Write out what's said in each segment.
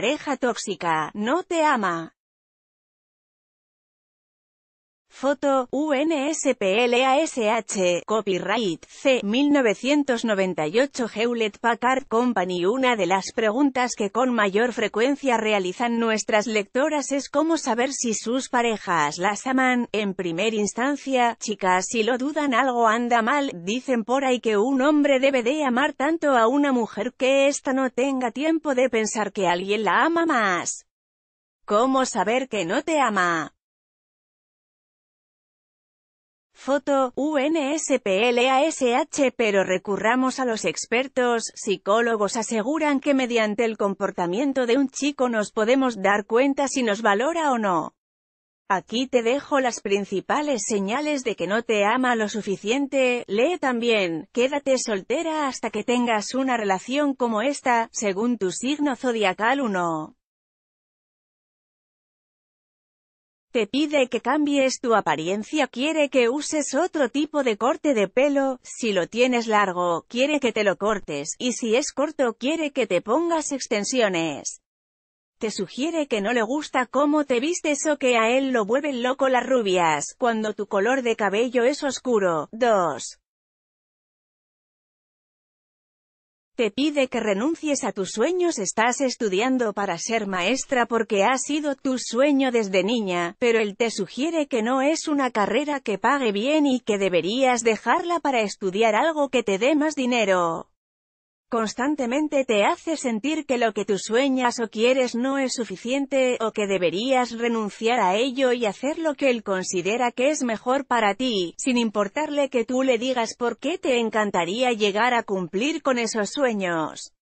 pareja tóxica, no te ama. Foto, UNSPLASH, Copyright, C. 1998 Hewlett Packard Company Una de las preguntas que con mayor frecuencia realizan nuestras lectoras es cómo saber si sus parejas las aman. En primer instancia, chicas si lo dudan algo anda mal, dicen por ahí que un hombre debe de amar tanto a una mujer que ésta no tenga tiempo de pensar que alguien la ama más. ¿Cómo saber que no te ama? Foto, UNSPLASH pero recurramos a los expertos, psicólogos aseguran que mediante el comportamiento de un chico nos podemos dar cuenta si nos valora o no. Aquí te dejo las principales señales de que no te ama lo suficiente, lee también, quédate soltera hasta que tengas una relación como esta, según tu signo zodiacal 1. Te pide que cambies tu apariencia, quiere que uses otro tipo de corte de pelo, si lo tienes largo, quiere que te lo cortes, y si es corto quiere que te pongas extensiones. Te sugiere que no le gusta cómo te vistes o que a él lo vuelven loco las rubias, cuando tu color de cabello es oscuro. 2. Te pide que renuncies a tus sueños estás estudiando para ser maestra porque ha sido tu sueño desde niña, pero él te sugiere que no es una carrera que pague bien y que deberías dejarla para estudiar algo que te dé más dinero constantemente te hace sentir que lo que tú sueñas o quieres no es suficiente, o que deberías renunciar a ello y hacer lo que él considera que es mejor para ti, sin importarle que tú le digas por qué te encantaría llegar a cumplir con esos sueños.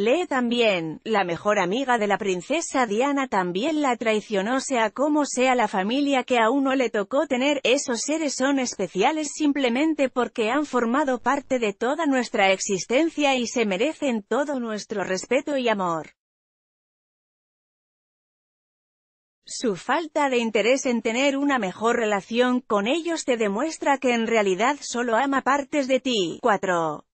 Lee también, la mejor amiga de la princesa Diana también la traicionó sea como sea la familia que a uno le tocó tener, esos seres son especiales simplemente porque han formado parte de toda nuestra existencia y se merecen todo nuestro respeto y amor. Su falta de interés en tener una mejor relación con ellos te demuestra que en realidad solo ama partes de ti. 4.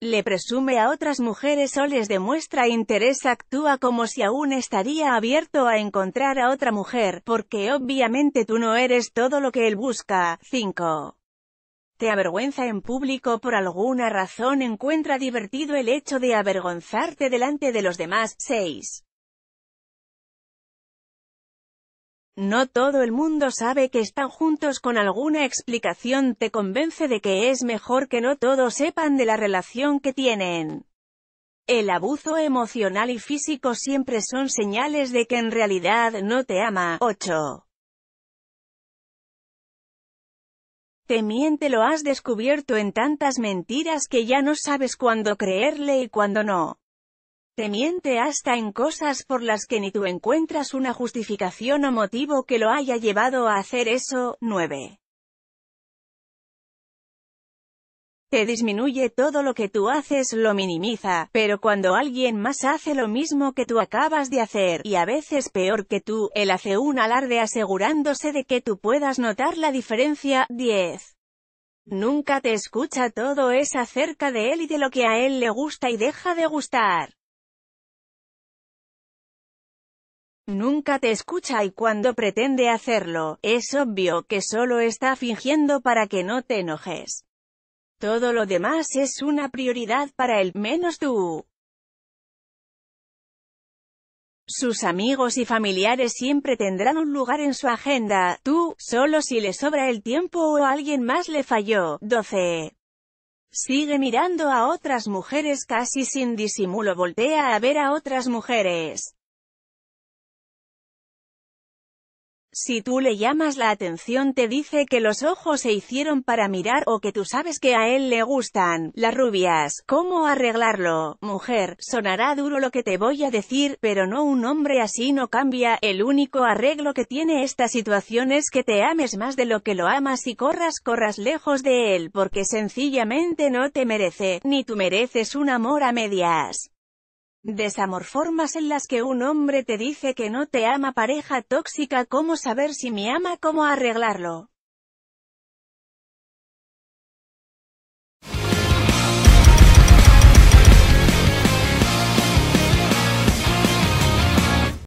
Le presume a otras mujeres o les demuestra interés actúa como si aún estaría abierto a encontrar a otra mujer, porque obviamente tú no eres todo lo que él busca. 5. Te avergüenza en público por alguna razón encuentra divertido el hecho de avergonzarte delante de los demás. 6. No todo el mundo sabe que están juntos con alguna explicación te convence de que es mejor que no todos sepan de la relación que tienen. El abuso emocional y físico siempre son señales de que en realidad no te ama. 8. Te miente lo has descubierto en tantas mentiras que ya no sabes cuándo creerle y cuándo no. Te miente hasta en cosas por las que ni tú encuentras una justificación o motivo que lo haya llevado a hacer eso. 9. Te disminuye todo lo que tú haces, lo minimiza, pero cuando alguien más hace lo mismo que tú acabas de hacer, y a veces peor que tú, él hace un alarde asegurándose de que tú puedas notar la diferencia. 10 nunca te escucha todo es acerca de él y de lo que a él le gusta y deja de gustar. Nunca te escucha y cuando pretende hacerlo, es obvio que solo está fingiendo para que no te enojes. Todo lo demás es una prioridad para él, menos tú. Sus amigos y familiares siempre tendrán un lugar en su agenda, tú, solo si le sobra el tiempo o alguien más le falló. 12. Sigue mirando a otras mujeres casi sin disimulo, voltea a ver a otras mujeres. Si tú le llamas la atención te dice que los ojos se hicieron para mirar o que tú sabes que a él le gustan las rubias. ¿Cómo arreglarlo? Mujer, sonará duro lo que te voy a decir, pero no un hombre así no cambia. El único arreglo que tiene esta situación es que te ames más de lo que lo amas y corras, corras lejos de él, porque sencillamente no te merece, ni tú mereces un amor a medias. Desamorformas en las que un hombre te dice que no te ama pareja tóxica cómo saber si me ama cómo arreglarlo.